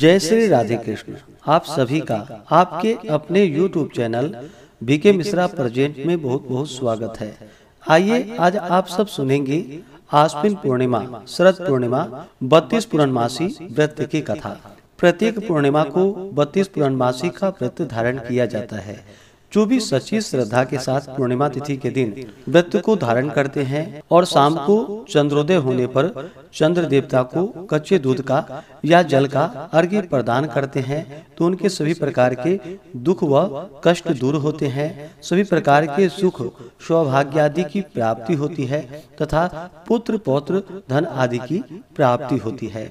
जय श्री राधे कृष्ण आप सभी का आपके अपने YouTube channel BK Mishra present में बहुत बहुत स्वागत है आइए आज आप सब सुनेंगे आश्विन पूर्णिमा शरद पूर्णिमा बत्तीस पूर्णमासी व्रत की कथा प्रत्येक पूर्णिमा को बत्तीस पूर्णमासी का व्रत धारण किया जाता है जो भी सच्ची श्रद्धा के साथ पूर्णिमा तिथि के दिन व्रत को धारण करते हैं और शाम को चंद्रोदय होने पर चंद्र देवता को कच्चे दूध का या जल का अर्घ्य प्रदान करते हैं तो उनके सभी प्रकार के दुख व कष्ट दूर होते हैं सभी प्रकार के सुख सौभाग्य आदि की प्राप्ति होती है तथा पुत्र पौत्र धन आदि की प्राप्ति होती है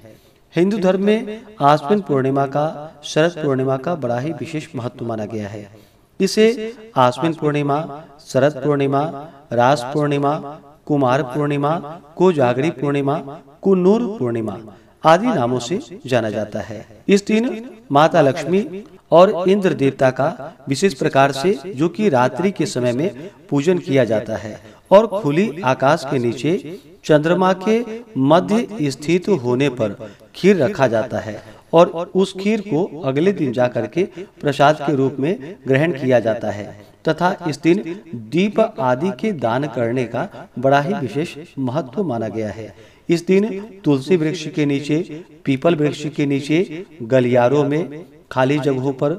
हिंदू धर्म में आश्विन पूर्णिमा का शरद पूर्णिमा का बड़ा ही विशेष महत्व माना गया है इसे आश्विन पूर्णिमा शरद पूर्णिमा रास पूर्णिमा कुमार पूर्णिमा को जागरी पूर्णिमा कुनूर पूर्णिमा आदि नामों से जाना जाता है इस दिन माता लक्ष्मी और इंद्र देवता का विशेष प्रकार से जो कि रात्रि के समय में पूजन किया जाता है और खुली आकाश के नीचे चंद्रमा के मध्य स्थित होने पर खीर रखा जाता है और उस खीर को अगले दिन जा करके प्रसाद के रूप में ग्रहण किया जाता है तथा इस दिन दीप आदि के दान करने का बड़ा ही विशेष महत्व माना गया है इस दिन तुलसी वृक्ष के नीचे पीपल वृक्ष के नीचे गलियारों में खाली जगहों पर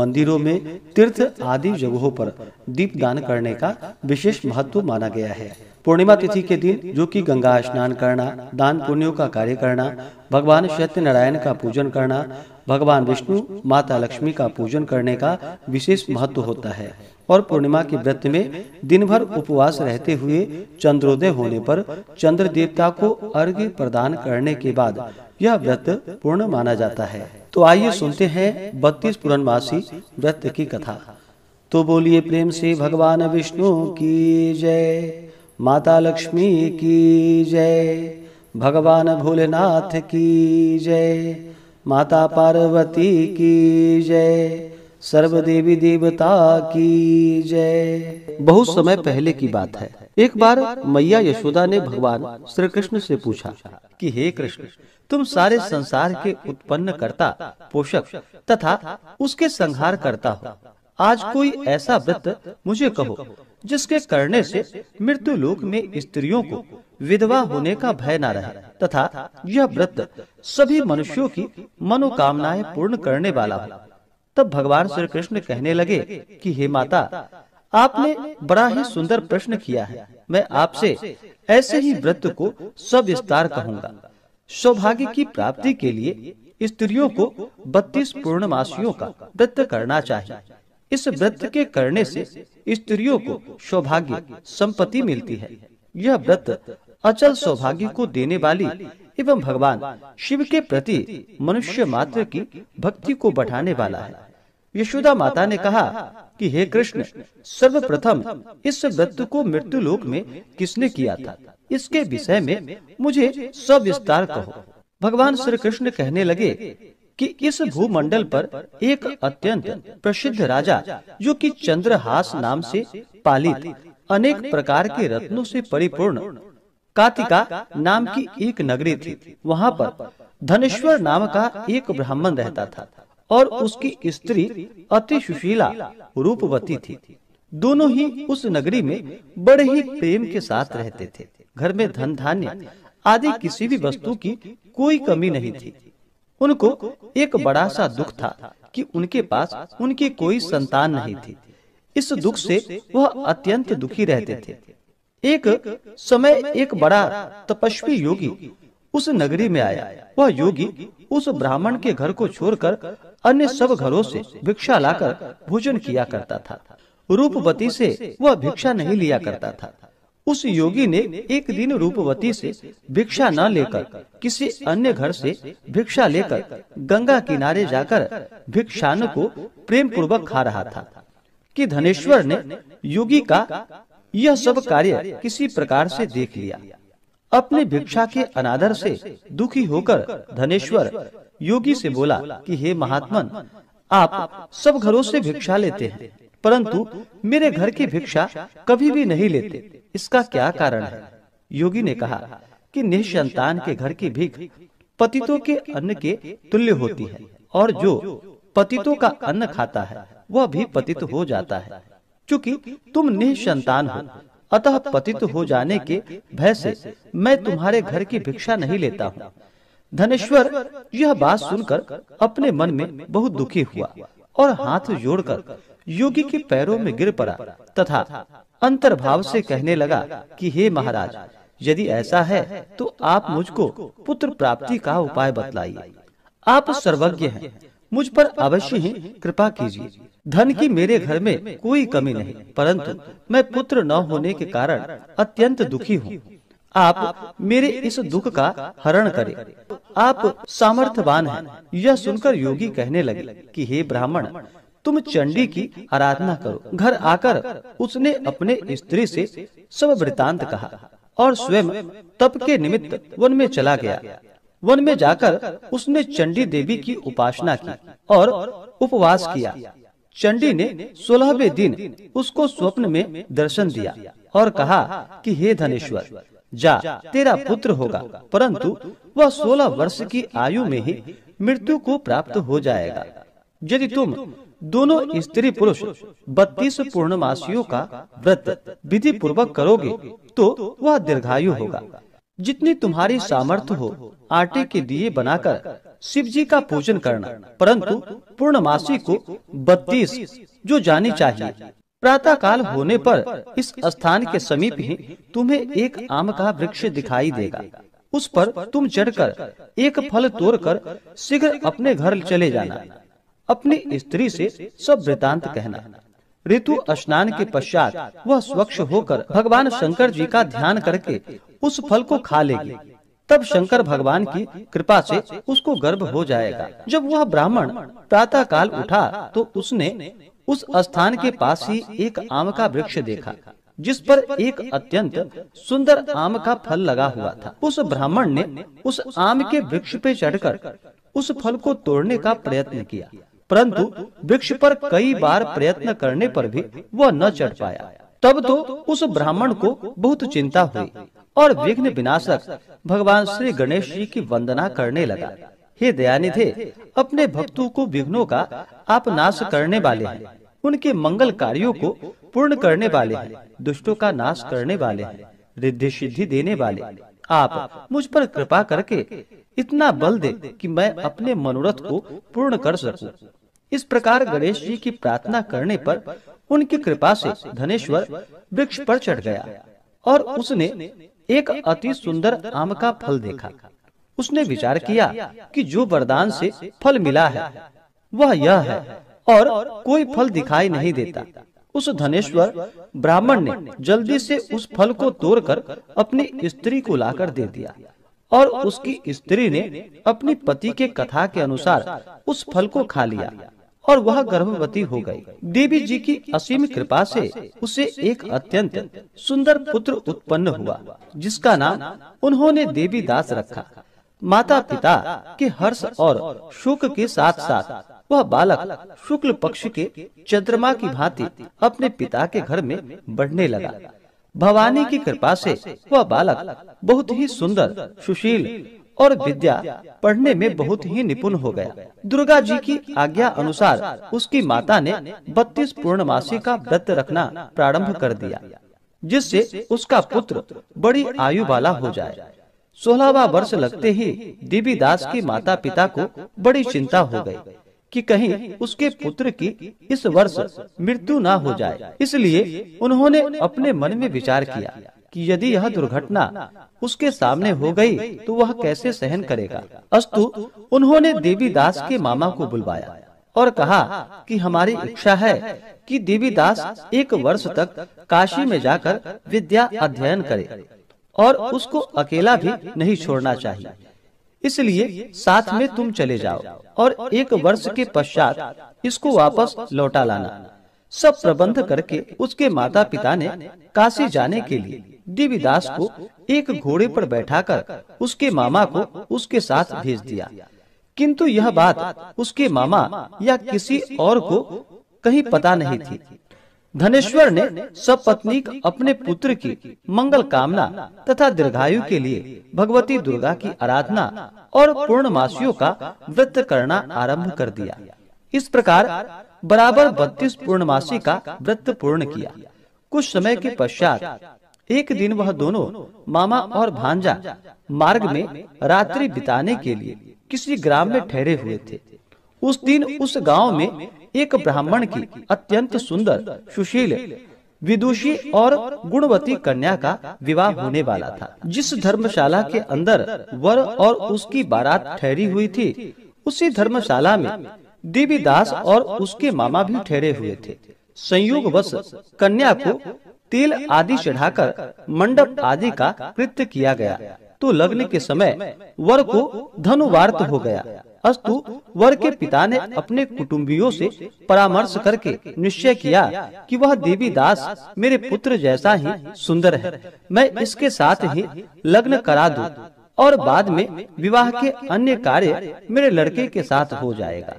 मंदिरों में तीर्थ आदि जगहों पर दीप दान करने का विशेष महत्व माना गया है पूर्णिमा तिथि के दिन जो कि गंगा स्नान करना दान पुण्यों का कार्य करना भगवान सत्य नारायण का पूजन करना भगवान विष्णु माता लक्ष्मी का पूजन करने का विशेष महत्व होता है और पूर्णिमा के व्रत में दिन भर उपवास रहते हुए चंद्रोदय होने पर चंद्र देवता को अर्घ्य प्रदान करने के बाद यह व्रत पूर्ण माना जाता है तो आइए तो सुनते हैं बत्तीस पूर्णमासी व्रत की कथा तो बोलिए प्रेम से भगवान विष्णु की जय माता लक्ष्मी की जय भगवान भोलेनाथ की जय माता पार्वती की जय सर्व देवी देवता की जय बहुत समय पहले की बात है एक बार मैया यशोदा ने भगवान श्री कृष्ण से पूछा कि हे कृष्ण तुम सारे संसार के उत्पन्न करता पोषक तथा उसके संहार करता हो आज कोई ऐसा व्रत मुझे कहो जिसके करने से मृत्यु लोक में स्त्रियों को विधवा होने का भय न रहे तथा यह व्रत सभी मनुष्यों की मनोकामनाएं पूर्ण करने वाला हो तब भगवान श्री कृष्ण कहने लगे कि हे माता आपने बड़ा ही सुंदर प्रश्न किया है मैं आपसे ऐसे ही व्रत को सब विस्तार कहूंगा सौभाग्य की प्राप्ति के लिए स्त्रियों को बत्तीस पूर्णमासियों का व्रत करना चाहिए इस व्रत के करने से स्त्रियों को सौभाग्य संपत्ति मिलती है यह व्रत अचल सौभाग्य को देने वाली एवं भगवान शिव के प्रति मनुष्य मात्र की भक्ति को बढ़ाने वाला है यशोदा माता ने कहा कि हे कृष्ण सर्वप्रथम इस व्रत को मृत्यु लोक में किसने किया था इसके विषय में मुझे सविस्तार कहो भगवान श्री कृष्ण कहने लगे कि इस भूमंडल पर एक अत्यंत प्रसिद्ध राजा जो कि चंद्रहास नाम से पालित अनेक प्रकार के रत्नों से परिपूर्ण कातिका नाम की एक नगरी थी वहाँ पर धनेश्वर नाम का एक ब्राह्मण रहता था और उसकी स्त्री अति सुशीला रूपवती थी दोनों ही उस नगरी में बड़े ही प्रेम के साथ रहते थे घर में धन धान्य आदि किसी भी वस्तु की कोई कमी नहीं थी उनको एक बड़ा सा दुख था कि उनके पास उनकी कोई संतान नहीं थी इस दुख से वह अत्यंत दुखी रहते थे एक समय एक बड़ा तपस्वी योगी उस नगरी में आया वह योगी उस ब्राह्मण के घर को छोड़कर अन्य सब घरों से भिक्षा लाकर भोजन किया करता था रूपवती से वह भिक्षा नहीं लिया करता था उस योगी ने एक दिन रूपवती से भिक्षा न लेकर किसी अन्य घर से भिक्षा लेकर गंगा किनारे जाकर भिक्षान को प्रेम पूर्वक खा रहा था कि धनेश्वर ने योगी का यह सब कार्य किसी प्रकार से देख लिया अपने भिक्षा के अनादर से दुखी होकर धनेश्वर योगी से बोला कि हे महात्मन आप सब घरों से भिक्षा लेते हैं परंतु मेरे घर की भिक्षा कभी भी नहीं लेते इसका क्या कारण है योगी ने कहा कि निसंतान के घर की भीख पतितों के अन्न के तुल्य होती है और जो पतितों का अन्न खाता है वह भी पतित हो जाता है क्योंकि तुम निसंतान हो अतः पतित हो जाने के भय से मैं तुम्हारे घर की भिक्षा नहीं लेता हूँ धनेश्वर यह बात सुनकर अपने मन में बहुत दुखी हुआ और हाथ जोड़कर योगी के पैरों में गिर पड़ा तथा अंतर्भाव से कहने लगा कि हे महाराज यदि ऐसा है तो, तो आप मुझको पुत्र प्राप्ति का उपाय बतलाइए आप सर्वज्ञ हैं मुझ पर अवश्य ही कृपा कीजिए धन की मेरे घर में कोई कमी नहीं परंतु मैं पुत्र न होने के कारण अत्यंत दुखी हूँ आप मेरे इस दुख का हरण करें आप सामर्थ्यवान हैं यह सुनकर योगी कहने लगे कि हे ब्राह्मण तुम चंडी की आराधना करो घर आकर उसने अपने स्त्री से सब वृतांत कहा और स्वयं तप के निमित्त वन में चला गया वन में जाकर उसने चंडी देवी की उपासना की और उपवास किया चंडी ने सोलहवे दिन उसको स्वप्न में दर्शन दिया और कहा कि हे धनेश्वर जा तेरा पुत्र होगा परंतु वह सोलह वर्ष की आयु में ही मृत्यु को प्राप्त हो जाएगा यदि तुम दोनों स्त्री पुरुष बत्तीस पूर्णमासियों का व्रत विधि पूर्वक करोगे तो वह दीर्घायु होगा जितनी तुम्हारी सामर्थ्य हो आटे के दिए बनाकर शिव जी का पूजन करना परंतु पूर्णमासी को बत्तीस जो जानी चाहिए प्रातः काल होने पर इस स्थान के समीप ही तुम्हें एक आम का वृक्ष दिखाई देगा उस पर तुम चढ़कर एक फल तोड़कर शीघ्र अपने घर चले जाना अपनी स्त्री से सब वृतांत कहना ऋतु स्नान के पश्चात वह स्वच्छ होकर भगवान शंकर जी का ध्यान करके उस फल को खा लेगी तब शंकर भगवान की कृपा से उसको गर्भ हो जाएगा जब वह ब्राह्मण प्रातः काल उठा तो उसने उस स्थान के पास ही एक आम का वृक्ष देखा जिस पर एक अत्यंत सुंदर आम का फल लगा हुआ था उस ब्राह्मण ने उस आम के वृक्ष पे चढ़कर उस फल को तोड़ने का प्रयत्न किया परंतु वृक्ष पर कई बार प्रयत्न करने पर भी वह न चढ़ पाया तब तो उस ब्राह्मण को बहुत चिंता हुई और विघ्न विनाशक भगवान श्री गणेश जी की वंदना करने लगा हे दयानिधे अपने भक्तों को विघ्नों का आप नाश करने वाले हैं उनके मंगल कार्यों को पूर्ण करने वाले हैं दुष्टों का नाश करने वाले हैं रिद्धि सिद्धि देने वाले आप मुझ पर कृपा करके इतना बल दे कि मैं अपने मनोरथ को पूर्ण कर सकूं। इस प्रकार गणेश जी की प्रार्थना करने पर उनकी कृपा से धनेश्वर वृक्ष पर चढ़ गया और उसने एक अति सुंदर आम का फल देखा उसने विचार किया कि जो वरदान से फल मिला है वह यह है और कोई फल दिखाई नहीं देता उस धनेश्वर ब्राह्मण ने जल्दी से उस फल को तोड़कर अपनी स्त्री को लाकर दे दिया और उसकी स्त्री ने अपने पति के कथा के अनुसार उस फल को खा लिया और वह गर्भवती हो गई। देवी जी की असीम कृपा से उसे एक अत्यंत सुंदर पुत्र उत्पन्न हुआ जिसका नाम उन्होंने देवी दास रखा माता पिता के हर्ष और शोक के साथ साथ वह बालक शुक्ल पक्ष के चंद्रमा की भांति अपने पिता के घर में बढ़ने लगा भवानी की कृपा से वह बालक बहुत ही सुंदर सुशील और विद्या पढ़ने में बहुत ही निपुण हो गया दुर्गा जी की आज्ञा अनुसार उसकी माता ने बत्तीस पूर्णमासी का व्रत रखना प्रारंभ कर दिया जिससे उसका पुत्र बड़ी आयु वाला हो जाए सोलहवा वर्ष लगते ही देवी दास की माता पिता को बड़ी चिंता हो गई कि कहीं उसके पुत्र की इस वर्ष मृत्यु ना हो जाए इसलिए उन्होंने अपने मन में विचार किया कि यदि यह दुर्घटना उसके सामने हो गई तो वह तो कैसे सहन करेगा अस्तु उन्होंने देवी दास के मामा को बुलवाया और कहा कि हमारी इच्छा है कि देवीदास एक वर्ष तक काशी में जाकर विद्या अध्ययन करे और उसको अकेला भी नहीं छोड़ना चाहिए इसलिए साथ में तुम चले जाओ और एक वर्ष के पश्चात इसको वापस लौटा लाना सब प्रबंध करके उसके माता पिता ने काशी जाने के लिए देवीदास को एक घोड़े पर बैठाकर उसके मामा को उसके साथ भेज दिया किंतु यह बात उसके मामा या किसी और को कहीं पता नहीं थी धनेश्वर ने सब पत्नी अपने पुत्र की मंगल कामना तथा दीर्घायु के लिए भगवती दुर्गा की आराधना और पूर्णमासियों का व्रत करना आरंभ कर दिया इस प्रकार बराबर बत्तीस पूर्णमासी का व्रत पूर्ण किया कुछ समय के पश्चात एक दिन वह दोनों मामा और भांजा मार्ग में रात्रि बिताने के लिए किसी ग्राम में ठहरे हुए थे उस दिन उस गांव में एक ब्राह्मण की अत्यंत सुंदर सुशील विदुषी और गुणवती कन्या का विवाह होने वाला था जिस धर्मशाला के अंदर वर और उसकी बारात ठहरी हुई थी उसी धर्मशाला में देवी दास और उसके मामा भी ठहरे हुए थे संयोग वश कन्या को तेल आदि चढ़ाकर मंडप आदि का कृत्य किया गया तो लग्न तो के समय वर को धनुवार्त हो गया अस्तु वर के पिता ने अपने कुटुम्बियों से परामर्श करके निश्चय किया कि वह देवी दास मेरे पुत्र जैसा ही सुंदर है मैं इसके साथ ही लग्न करा दूं और बाद में विवाह के अन्य कार्य मेरे लड़के के साथ हो जाएगा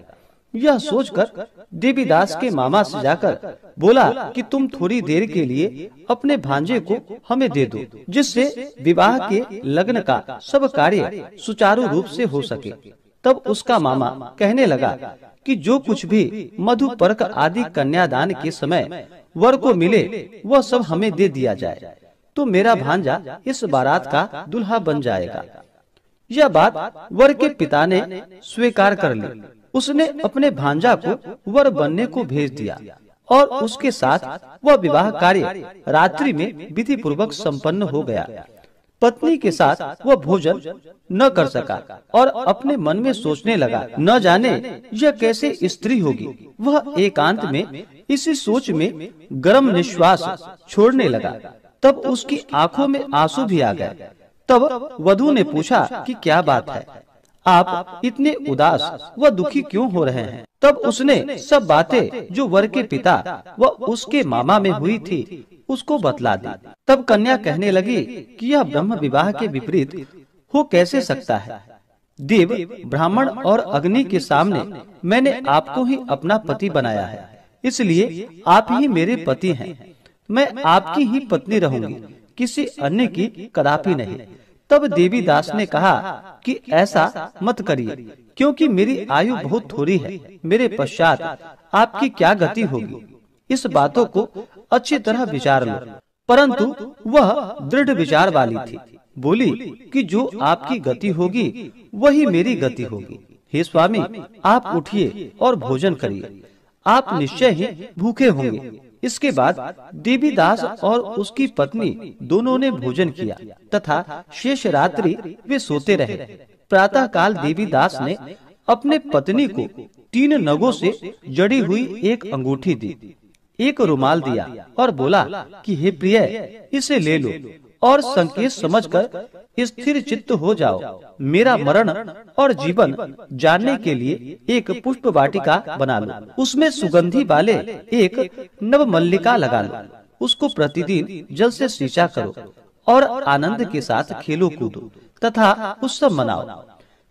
यह सोचकर देवीदास के मामा से जाकर बोला कि तुम थोड़ी देर के लिए अपने भांजे को हमें दे दो जिससे विवाह के लग्न का सब कार्य सुचारू रूप से हो सके तब उसका मामा कहने लगा कि जो कुछ भी मधुपर्क आदि कन्यादान के समय वर को मिले वह सब हमें दे दिया जाए तो मेरा भांजा इस बारात का दुल्हा बन जाएगा यह बात वर के पिता ने स्वीकार कर ली उसने अपने भांजा को वर बनने को भेज दिया और उसके साथ वह विवाह कार्य रात्रि में विधि पूर्वक सम्पन्न हो गया पत्नी के साथ वह भोजन न कर सका और अपने मन में सोचने लगा न जाने यह कैसे स्त्री होगी वह एकांत में इसी सोच में गर्म निश्वास छोड़ने लगा तब उसकी आंखों में आंसू भी आ गए तब वधु ने पूछा कि क्या बात है आप इतने उदास व दुखी क्यों हो रहे हैं तब उसने सब बातें जो वर के पिता व उसके मामा में हुई थी उसको बतला दी तब कन्या कहने लगी कि यह ब्रह्म विवाह के विपरीत हो कैसे सकता है देव ब्राह्मण और अग्नि के सामने मैंने आपको ही अपना पति बनाया है इसलिए आप ही मेरे पति हैं मैं आपकी ही पत्नी रहूंगी किसी अन्य की कदापि नहीं तब देवी दास ने कहा कि ऐसा मत करिए क्योंकि मेरी आयु बहुत थोड़ी है मेरे पश्चात आपकी क्या गति होगी इस बातों को अच्छी तरह विचार लो परंतु वह दृढ़ विचार वाली थी बोली कि जो आपकी गति होगी वही मेरी गति होगी हे स्वामी आप उठिए और भोजन करिए आप निश्चय ही भूखे होंगे इसके बाद देवी दास और उसकी पत्नी दोनों ने भोजन किया तथा शेष रात्रि वे सोते रहे प्रातः काल देवी दास ने अपने पत्नी को तीन नगों से जड़ी हुई एक अंगूठी दी एक रुमाल दिया और बोला कि हे प्रिय इसे ले लो और संकेत समझकर स्थिर चित्त हो जाओ मेरा मरण और जीवन जानने के लिए एक पुष्प वाटिका बना लो उसमें सुगंधी वाले एक नव मल्लिका लगा लो उसको प्रतिदिन जल से सिंचा करो और आनंद के साथ खेलो कूदो तथा उत्सव मनाओ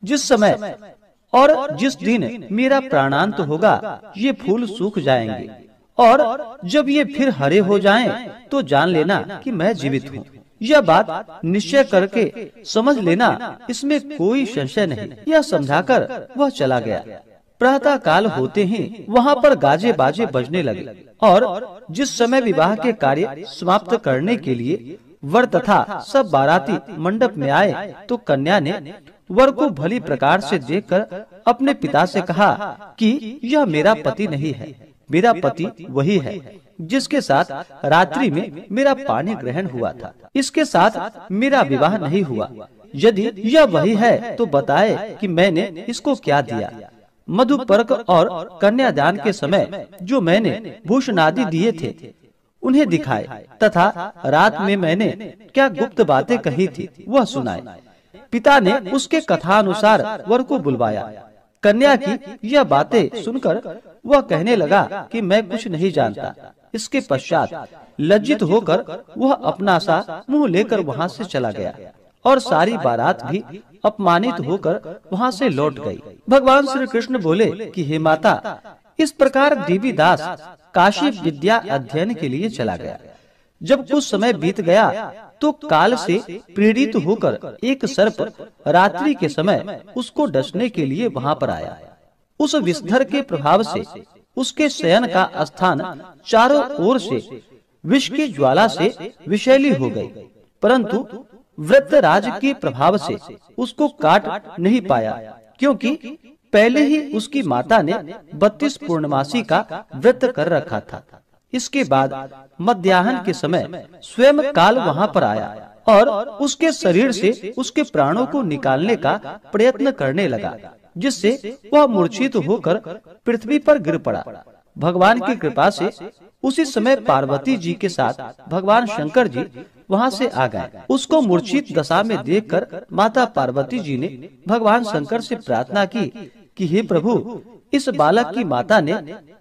जिस समय और जिस दिन मेरा प्राणांत होगा ये फूल सूख जाएंगे और जब ये फिर हरे हो जाएं तो जान लेना कि मैं जीवित हूँ यह बात निश्चय करके समझ लेना इसमें कोई संशय नहीं यह समझाकर वह चला गया प्रातः काल होते ही वहाँ पर गाजे बाजे बजने लगे और जिस समय विवाह के कार्य समाप्त करने के लिए वर तथा सब बाराती मंडप में आए तो कन्या ने वर को भली प्रकार से देखकर अपने पिता से कहा कि यह मेरा पति नहीं है मेरा पति वही है जिसके साथ रात्रि में मेरा पानी ग्रहण हुआ था इसके साथ मेरा विवाह नहीं हुआ यदि यह वही है तो बताए कि मैंने इसको क्या दिया मधुपर्क और कन्यादान के समय जो मैंने भूषणादि दिए थे उन्हें दिखाए तथा रात में मैंने क्या गुप्त बातें कही थी वह सुनाए पिता ने उसके कथा अनुसार वर को बुलवाया कन्या की यह बातें सुनकर वह कहने लगा कि मैं कुछ नहीं जानता इसके पश्चात लज्जित होकर वह अपना सा मुंह लेकर वहां से चला गया और सारी बारात भी अपमानित होकर वहां से लौट गई। भगवान श्री कृष्ण बोले कि हे माता इस प्रकार देवी दास काशी विद्या अध्ययन के लिए चला गया जब कुछ समय बीत गया तो, तो काल से प्रेरित होकर एक सर्प रात्रि के समय उसको डसने के लिए वहाँ पर आया उस विस्तर के प्रभाव से उसके शयन का स्थान चारों ओर से विष के ज्वाला से विषैली हो गई परंतु राज के प्रभाव से उसको काट नहीं पाया क्योंकि पहले ही उसकी माता ने बत्तीस पूर्णमासी का व्रत कर रखा था इसके बाद मध्याहन के समय स्वयं काल वहाँ पर आया और उसके शरीर से उसके प्राणों को निकालने का प्रयत्न करने लगा जिससे वह मूर्छित होकर पृथ्वी पर गिर पड़ा भगवान की कृपा से उसी समय पार्वती जी के साथ भगवान शंकर जी वहाँ से आ गए उसको मूर्छित दशा में देखकर माता पार्वती जी ने भगवान शंकर से प्रार्थना की कि हे प्रभु इस बालक की माता ने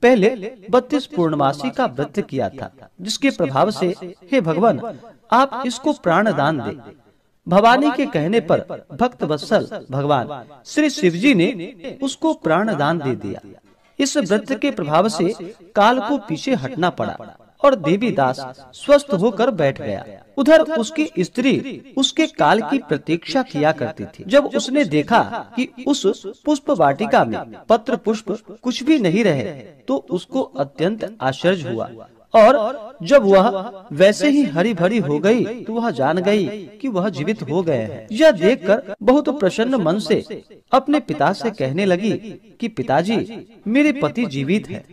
पहले बत्तीस पूर्णमासी का व्रत किया था जिसके प्रभाव से हे भगवान आप इसको प्राण दान दे भवानी के कहने पर भक्त वत्सल भगवान श्री शिवजी ने उसको प्राण दान दे दिया इस व्रत के प्रभाव से काल को पीछे हटना पड़ा और देवीदास स्वस्थ होकर बैठ गया उधर उसकी स्त्री उसके काल की प्रतीक्षा किया करती थी जब उसने देखा कि उस पुष्प वाटिका में पत्र पुष्प कुछ भी नहीं रहे तो उसको अत्यंत आश्चर्य हुआ और जब वह वैसे ही हरी भरी हो गई तो वह जान गई कि वह जीवित हो गए हैं यह देखकर बहुत प्रसन्न मन से अपने पिता से कहने लगी कि पिताजी मेरे पति जीवित हैं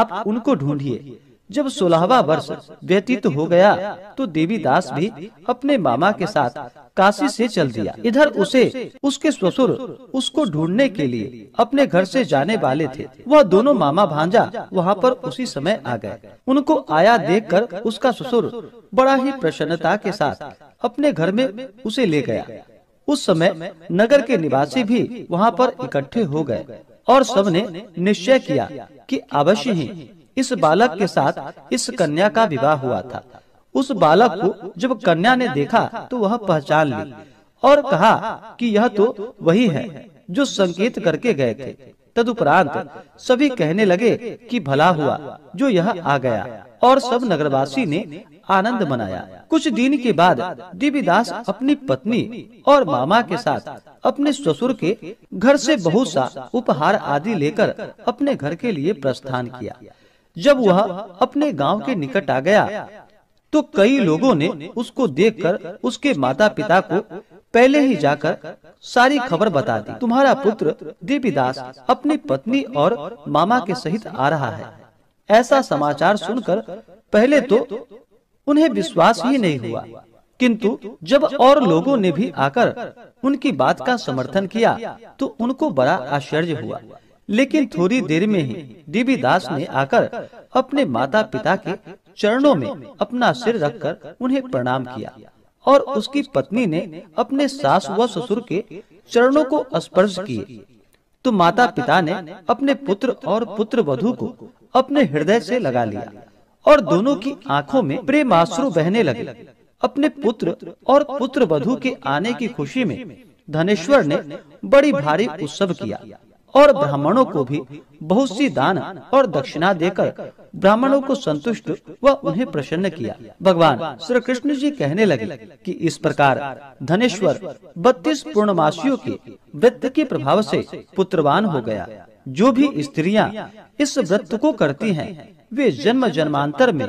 आप उनको ढूंढिए जब सोलहवा वर्ष व्यतीत हो गया तो देवीदास भी अपने मामा के साथ काशी से चल दिया इधर उसे उसके ससुर उसको ढूंढने के लिए अपने घर से जाने वाले थे वह दोनों मामा भांजा वहाँ पर उसी समय आ गए उनको आया देखकर उसका ससुर बड़ा ही प्रसन्नता के साथ अपने घर में उसे ले गया उस समय नगर के निवासी भी वहाँ पर इकट्ठे हो गए और सबने निश्चय किया कि अवश्य ही इस बालक के साथ इस कन्या का विवाह हुआ था उस बालक को जब कन्या ने देखा तो वह पहचान ली और कहा कि यह तो वही है जो संकेत करके गए थे तदुपरांत सभी कहने लगे कि भला हुआ जो यह आ गया और सब नगरवासी ने आनंद मनाया कुछ दिन के बाद देवीदास अपनी पत्नी और मामा के साथ अपने ससुर के घर से बहुत सा उपहार आदि लेकर अपने घर के लिए प्रस्थान किया जब वह अपने गांव के निकट आ गया तो कई लोगों ने उसको देखकर उसके माता पिता को पहले ही जाकर सारी खबर बता दी तुम्हारा पुत्र देवीदास अपनी पत्नी और मामा के सहित आ रहा है ऐसा समाचार सुनकर पहले तो उन्हें विश्वास ही नहीं हुआ किंतु जब और लोगों ने भी आकर उनकी बात का समर्थन किया तो उनको बड़ा आश्चर्य हुआ लेकिन थोड़ी देर में ही डीबी दास ने आकर अपने माता पिता के चरणों में अपना सिर रखकर उन्हें प्रणाम किया और उसकी पत्नी ने अपने सास व ससुर के चरणों को स्पर्श किए तो, तो माता पिता ने अपने पुत्र और पुत्र वधु को अपने हृदय से लगा लिया और दोनों की आंखों में प्रेम आश्रु बहने लगे अपने पुत्र और पुत्र वधु के आने की खुशी में धनेश्वर ने बड़ी भारी उत्सव किया और ब्राह्मणों को भी बहुत सी दान और दक्षिणा देकर ब्राह्मणों को संतुष्ट व उन्हें प्रसन्न किया भगवान श्री कृष्ण जी कहने लगे कि इस प्रकार धनेश्वर बत्तीस पूर्णमासियों के व्रत के प्रभाव से पुत्रवान हो गया जो भी स्त्रियां इस व्रत को करती हैं, वे जन्म जन्मांतर में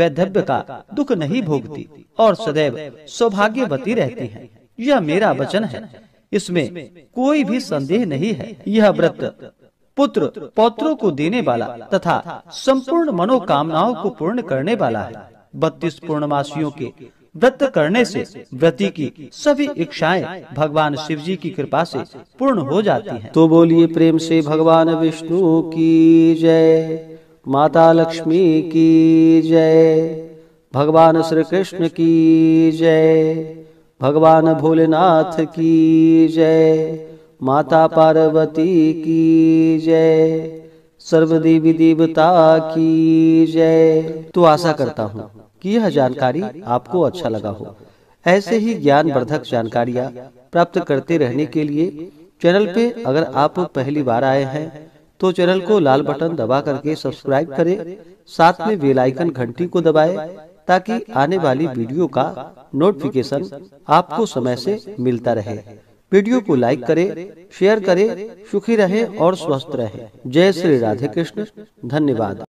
वैधव्य का दुख नहीं भोगती और सदैव सौभाग्यवती रहती हैं। यह मेरा वचन है इसमें कोई भी संदेह नहीं है यह व्रत पुत्र पौत्रों को देने वाला तथा संपूर्ण मनोकामनाओं को पूर्ण करने वाला है बत्तीस पूर्णमासियों के व्रत करने से व्रति की सभी इच्छाएं भगवान शिव जी की कृपा से पूर्ण हो जाती हैं। तो बोलिए प्रेम से भगवान विष्णु की जय माता लक्ष्मी की जय भगवान श्री कृष्ण की जय भगवान भोलेनाथ की जय माता पार्वती की जय सर्व देवी देवता की जय तो आशा करता हूँ कि यह जानकारी आपको अच्छा लगा हो ऐसे ही ज्ञान वर्धक जानकारियाँ प्राप्त करते रहने के लिए चैनल पे अगर आप पहली बार आए हैं तो चैनल को लाल बटन दबा करके सब्सक्राइब करें साथ में बेल आइकन घंटी को दबाएं ताकि आने वाली वीडियो का नोटिफिकेशन आपको समय से मिलता रहे वीडियो को लाइक करें, शेयर करें, सुखी रहें और स्वस्थ रहें। जय श्री राधे कृष्ण धन्यवाद